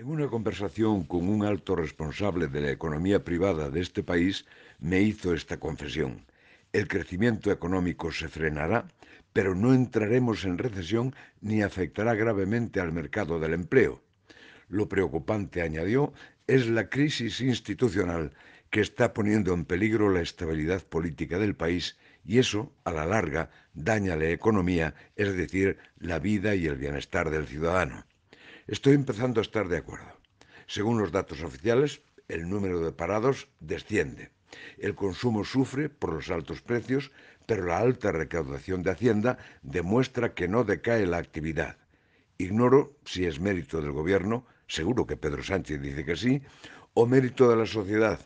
En una conversación con un alto responsable de la economía privada de este país, me hizo esta confesión. El crecimiento económico se frenará, pero no entraremos en recesión ni afectará gravemente al mercado del empleo. Lo preocupante, añadió, es la crisis institucional que está poniendo en peligro la estabilidad política del país y eso, a la larga, daña la economía, es decir, la vida y el bienestar del ciudadano. Estoy empezando a estar de acuerdo. Según los datos oficiales, el número de parados desciende. El consumo sufre por los altos precios, pero la alta recaudación de Hacienda demuestra que no decae la actividad. Ignoro si es mérito del gobierno, seguro que Pedro Sánchez dice que sí, o mérito de la sociedad,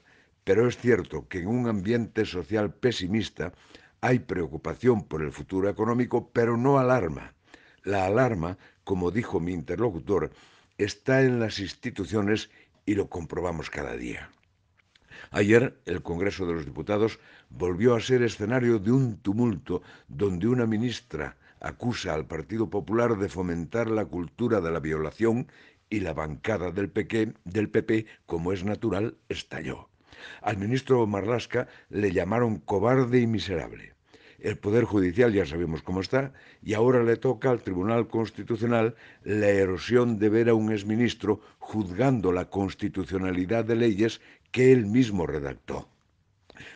pero es cierto que en un ambiente social pesimista hay preocupación por el futuro económico, pero no alarma. La alarma como dijo mi interlocutor, está en las instituciones y lo comprobamos cada día. Ayer el Congreso de los Diputados volvió a ser escenario de un tumulto donde una ministra acusa al Partido Popular de fomentar la cultura de la violación y la bancada del, PP, como es natural, estalló. Al ministro Marlasca le llamaron cobarde y miserable. El Poder Judicial ya sabemos cómo está y ahora le toca al Tribunal Constitucional la erosión de ver a un exministro juzgando la constitucionalidad de leyes que él mismo redactó.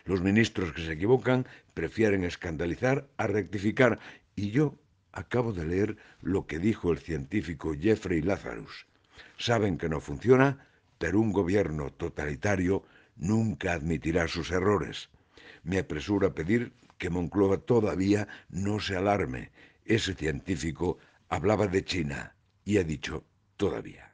Los ministros que se equivocan prefieren escandalizar a rectificar y yo acabo de leer lo que dijo el científico Jeffrey Lazarus. Saben que no funciona, pero un gobierno totalitario nunca admitirá sus errores. Me apresuro a pedir que Monclova todavía no se alarme. Ese científico hablaba de China y ha dicho todavía.